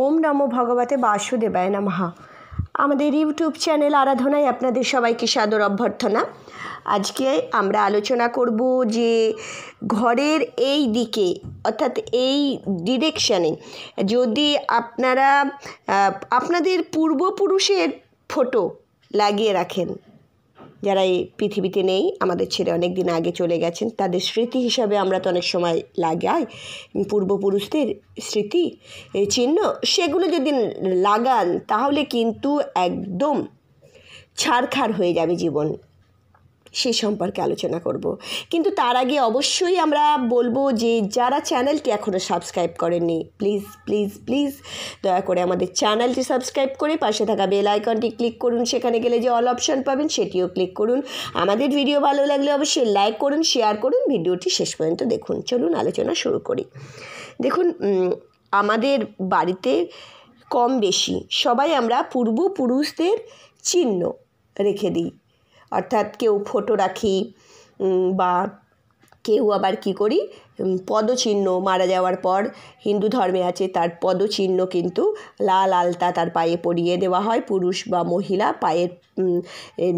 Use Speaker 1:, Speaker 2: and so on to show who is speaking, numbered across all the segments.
Speaker 1: ওম নমো ভগবতে বাসুদেবায় নামহা আমাদের ইউটিউব চ্যানেল আরাধনায় আপনাদের সবাইকে সাদর অভ্যর্থনা আজকে আমরা আলোচনা করব যে ঘরের এই দিকে অর্থাৎ এই ডিরেকশানে যদি আপনারা আপনাদের পূর্বপুরুষের ফটো লাগিয়ে রাখেন যারা এই পৃথিবীতে নেই আমাদের ছেড়ে অনেক দিন আগে চলে গেছেন তাদের স্মৃতি হিসাবে আমরা তো অনেক সময় লাগাই পূর্বপুরুষদের স্মৃতি চিহ্ন সেগুলো যদি লাগান তাহলে কিন্তু একদম ছাড়খাড় হয়ে যাবে জীবন সে সম্পর্কে আলোচনা করব কিন্তু তার আগে অবশ্যই আমরা বলবো যে যারা চ্যানেলটি এখনও সাবস্ক্রাইব করেননি প্লিজ প্লিজ প্লিজ দয়া করে আমাদের চ্যানেলটি সাবস্ক্রাইব করে পাশে থাকা বেল আইকনটি ক্লিক করুন সেখানে গেলে যে অল অপশান পাবেন সেটিও ক্লিক করুন আমাদের ভিডিও ভালো লাগলে অবশ্যই লাইক করুন শেয়ার করুন ভিডিওটি শেষ পর্যন্ত দেখুন চলুন আলোচনা শুরু করি দেখুন আমাদের বাড়িতে কম বেশি সবাই আমরা পূর্বপুরুষদের চিহ্ন রেখে দিই অর্থাৎ কেউ ফোটো রাখি বা কেউ আবার কি করি পদচিহ্ন মারা যাওয়ার পর হিন্দু ধর্মে আছে তার পদচিহ্ন কিন্তু লাল আলতা তার পায়ে পরিয়ে দেওয়া হয় পুরুষ বা মহিলা পায়ের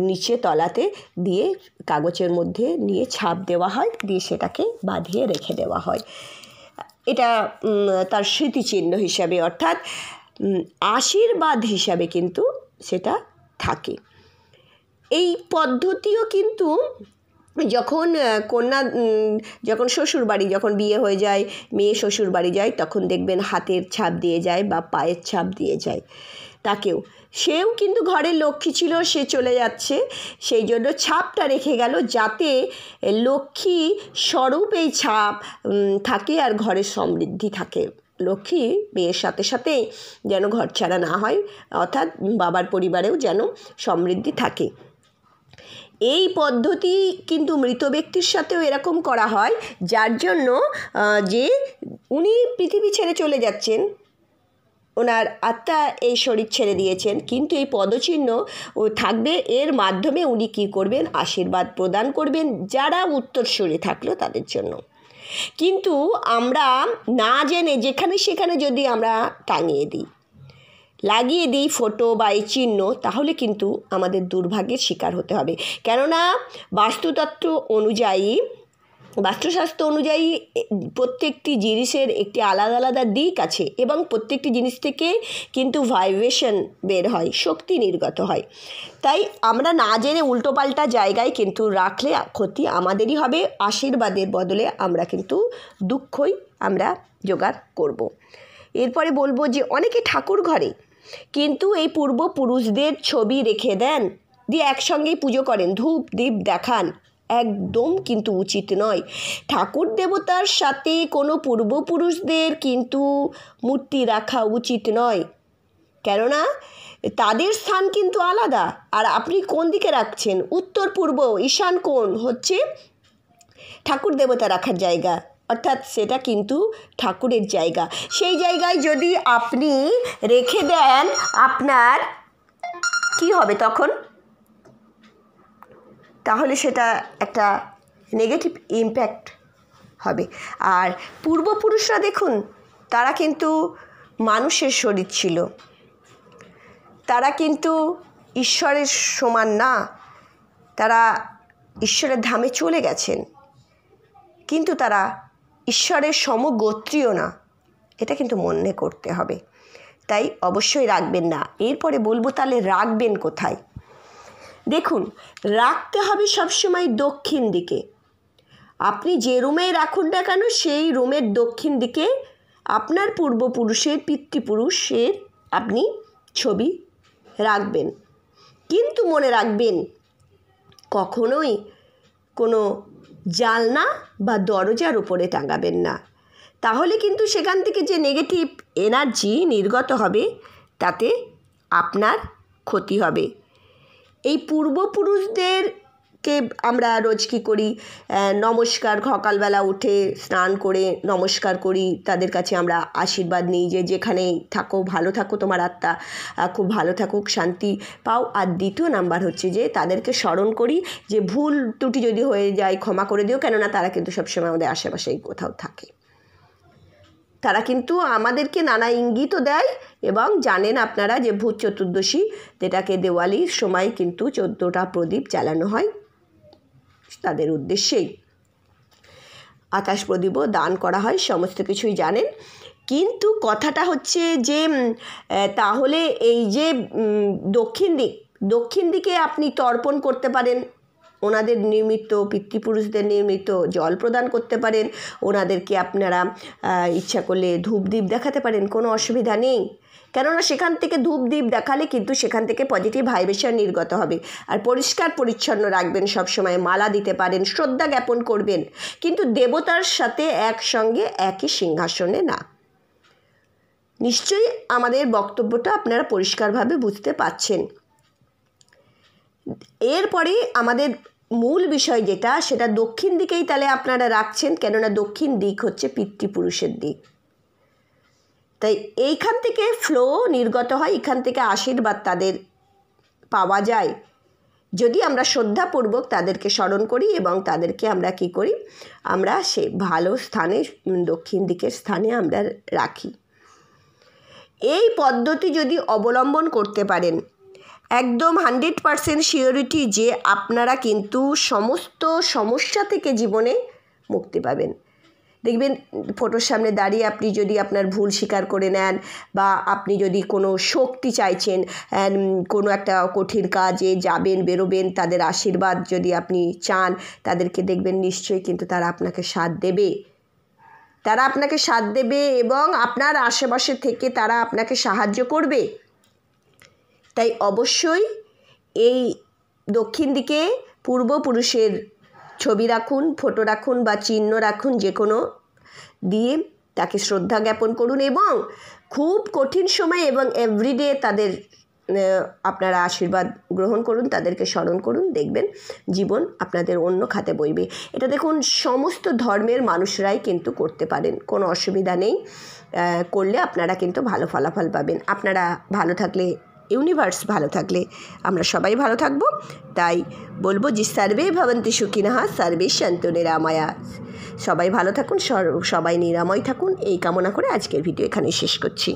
Speaker 1: নিচে তলাতে দিয়ে কাগজের মধ্যে নিয়ে ছাপ দেওয়া হয় দিয়ে সেটাকে বাঁধিয়ে রেখে দেওয়া হয় এটা তার স্মৃতিচিহ্ন হিসাবে অর্থাৎ আশীর্বাদ হিসাবে কিন্তু সেটা থাকে এই পদ্ধতিও কিন্তু যখন কন্যা যখন শ্বশুর বাড়ি যখন বিয়ে হয়ে যায় মেয়ে শ্বশুর বাড়ি যায় তখন দেখবেন হাতের ছাপ দিয়ে যায় বা পায়ের ছাপ দিয়ে যায় তাকেও সেও কিন্তু ঘরে লক্ষ্মী ছিল সে চলে যাচ্ছে সেই জন্য ছাপটা রেখে গেল যাতে লক্ষ্মী স্বরূপ এই ছাপ থাকে আর ঘরের সমৃদ্ধি থাকে লক্ষ্মী মেয়ের সাথে সাথে যেন ঘর ছাড়া না হয় অর্থাৎ বাবার পরিবারেও যেন সমৃদ্ধি থাকে এই পদ্ধতি কিন্তু মৃত ব্যক্তির সাথেও এরকম করা হয় যার জন্য যে উনি পৃথিবী ছেড়ে চলে যাচ্ছেন ওনার আত্মা এই শরীর ছেড়ে দিয়েছেন কিন্তু এই পদচিহ্ন থাকবে এর মাধ্যমে উনি কী করবেন আশীর্বাদ প্রদান করবেন যারা উত্তরসূরি থাকলো তাদের জন্য কিন্তু আমরা না জেনে যেখানে সেখানে যদি আমরা টাঙিয়ে দিই লাগিয়ে দিই ফটো বা এই চিহ্ন তাহলে কিন্তু আমাদের দুর্ভাগ্যের শিকার হতে হবে কেননা বাস্তুতত্ত্ব অনুযায়ী বাস্তুস্বাস্থ্য অনুযায়ী প্রত্যেকটি জিনিসের একটি আলাদা আলাদা দিক আছে এবং প্রত্যেকটি জিনিস থেকে কিন্তু ভাইব্রেশন বের হয় শক্তি নির্গত হয় তাই আমরা না জেনে উল্টোপাল্টা জায়গায় কিন্তু রাখলে ক্ষতি আমাদেরই হবে আশীর্বাদের বদলে আমরা কিন্তু দুঃখই আমরা জোগাড় করব। এরপরে বলবো যে অনেকে ঠাকুর ঘরে কিন্তু এই পূর্বপুরুষদের ছবি রেখে দেন দিয়ে একসঙ্গেই পুজো করেন ধূপ দীপ দেখান একদম কিন্তু উচিত নয় ঠাকুর দেবতার সাথে কোনো পূর্বপুরুষদের কিন্তু মূর্তি রাখা উচিত নয় কেননা তাদের স্থান কিন্তু আলাদা আর আপনি কোন দিকে রাখছেন উত্তর পূর্ব ঈশান কোণ হচ্ছে ঠাকুর দেবতা রাখার জায়গা অর্থাৎ সেটা কিন্তু ঠাকুরের জায়গা সেই জায়গায় যদি আপনি রেখে দেন আপনার কি হবে তখন তাহলে সেটা একটা নেগেটিভ ইম্প্যাক্ট হবে আর পূর্বপুরুষরা দেখুন তারা কিন্তু মানুষের শরীর ছিল তারা কিন্তু ঈশ্বরের সমান না তারা ঈশ্বরের ধামে চলে গেছেন কিন্তু তারা ঈশ্বরের সমগোত্রীয় না এটা কিন্তু মনে করতে হবে তাই অবশ্যই রাখবেন না এরপরে বলবো তাহলে রাখবেন কোথায় দেখুন রাখতে হবে সবসময় দক্ষিণ দিকে আপনি যে রুমে রাখুন না কেন সেই রুমের দক্ষিণ দিকে আপনার পূর্বপুরুষের পিতৃপুরুষের আপনি ছবি রাখবেন কিন্তু মনে রাখবেন কখনোই কোনো জালনা বা দরজার ওপরে টাঙাবেন না তাহলে কিন্তু সেখান থেকে যে নেগেটিভ এনার্জি নির্গত হবে তাতে আপনার ক্ষতি হবে এই পূর্বপুরুষদের কে আমরা রোজ কী করি নমস্কার সকালবেলা উঠে স্নান করে নমস্কার করি তাদের কাছে আমরা আশীর্বাদ নিই যে যেখানেই থাকো ভালো থাকো তোমার আত্মা খুব ভালো থাকুক শান্তি পাও আর দ্বিতীয় নাম্বার হচ্ছে যে তাদেরকে স্মরণ করি যে ভুল ত্রুটি যদি হয়ে যায় ক্ষমা করে দিও কেননা তারা কিন্তু সবসময় আমাদের আশেপাশেই কোথাও থাকে তারা কিন্তু আমাদেরকে নানা ইঙ্গিতও দেয় এবং জানেন আপনারা যে ভূত চতুর্দশী যেটাকে দেওয়ালির সময় কিন্তু চোদ্দোটা প্রদীপ জ্বালানো হয় তাদের উদ্দেশ্যেই আকাশ প্রদীপও দান করা হয় সমস্ত কিছুই জানেন কিন্তু কথাটা হচ্ছে যে তাহলে এই যে দক্ষিণ দিক দক্ষিণ দিকে আপনি তর্পণ করতে পারেন ওনাদের নির্মিত পিতৃপুরুষদের নির্মিত জল প্রদান করতে পারেন ওনাদেরকে আপনারা ইচ্ছা করলে ধূপদীপ দেখাতে পারেন কোনো অসুবিধা নেই কেননা সেখান থেকে ধূপ দ্বীপ দেখালে কিন্তু সেখান থেকে পজিটিভ ভাইব্রেশন নির্গত হবে আর পরিষ্কার পরিচ্ছন্ন রাখবেন সবসময় মালা দিতে পারেন শ্রদ্ধা জ্ঞাপন করবেন কিন্তু দেবতার সাথে একসঙ্গে একই সিংহাসনে না নিশ্চয়ই আমাদের বক্তব্যটা আপনারা পরিষ্কারভাবে বুঝতে পাচ্ছেন এরপরে আমাদের মূল বিষয় যেটা সেটা দক্ষিণ দিকেই তাহলে আপনারা রাখছেন কেননা দক্ষিণ দিক হচ্ছে পিতৃপুরুষের দিক তাই এইখান থেকে ফ্লো নির্গত হয় এখান থেকে আশীর্বাদ তাদের পাওয়া যায় যদি আমরা শ্রদ্ধাপূর্বক তাদেরকে স্মরণ করি এবং তাদেরকে আমরা কি করি আমরা সে ভালো স্থানে দক্ষিণ দিকের স্থানে আমরা রাখি এই পদ্ধতি যদি অবলম্বন করতে পারেন একদম হান্ড্রেড পারসেন্ট সিওরিটি যে আপনারা কিন্তু সমস্ত সমস্যা থেকে জীবনে মুক্তি পাবেন দেখবেন ফটোর সামনে দাঁড়িয়ে আপনি যদি আপনার ভুল স্বীকার করে নেন বা আপনি যদি কোনো শক্তি চাইছেন কোনো একটা কঠিন কাজে যাবেন বেরোবেন তাদের আশীর্বাদ যদি আপনি চান তাদেরকে দেখবেন নিশ্চয়ই কিন্তু তারা আপনাকে সাথ দেবে তারা আপনাকে সাথ দেবে এবং আপনার আশেপাশে থেকে তারা আপনাকে সাহায্য করবে তাই অবশ্যই এই দক্ষিণ দিকে পূর্বপুরুষের ছবি রাখুন ফটো রাখুন বা চিহ্ন রাখুন যে কোনো দিয়ে তাকে শ্রদ্ধা জ্ঞাপন করুন এবং খুব কঠিন সময় এবং এভরিডে তাদের আপনারা আশীর্বাদ গ্রহণ করুন তাদেরকে স্মরণ করুন দেখবেন জীবন আপনাদের অন্য খাতে বইবে এটা দেখুন সমস্ত ধর্মের মানুষরাই কিন্তু করতে পারেন কোনো অসুবিধা নেই করলে আপনারা কিন্তু ভালো ফলাফল পাবেন আপনারা ভালো থাকলে ইউনিভার্স ভালো থাকলে আমরা সবাই ভালো থাকব তাই বলবো যে সার্বে ভবন্তি সুখিনাহা সার্বে শান্ত নিরাময়া সবাই ভালো থাকুন সবাই নিরাময় থাকুন এই কামনা করে আজকের ভিডিও এখানে শেষ করছি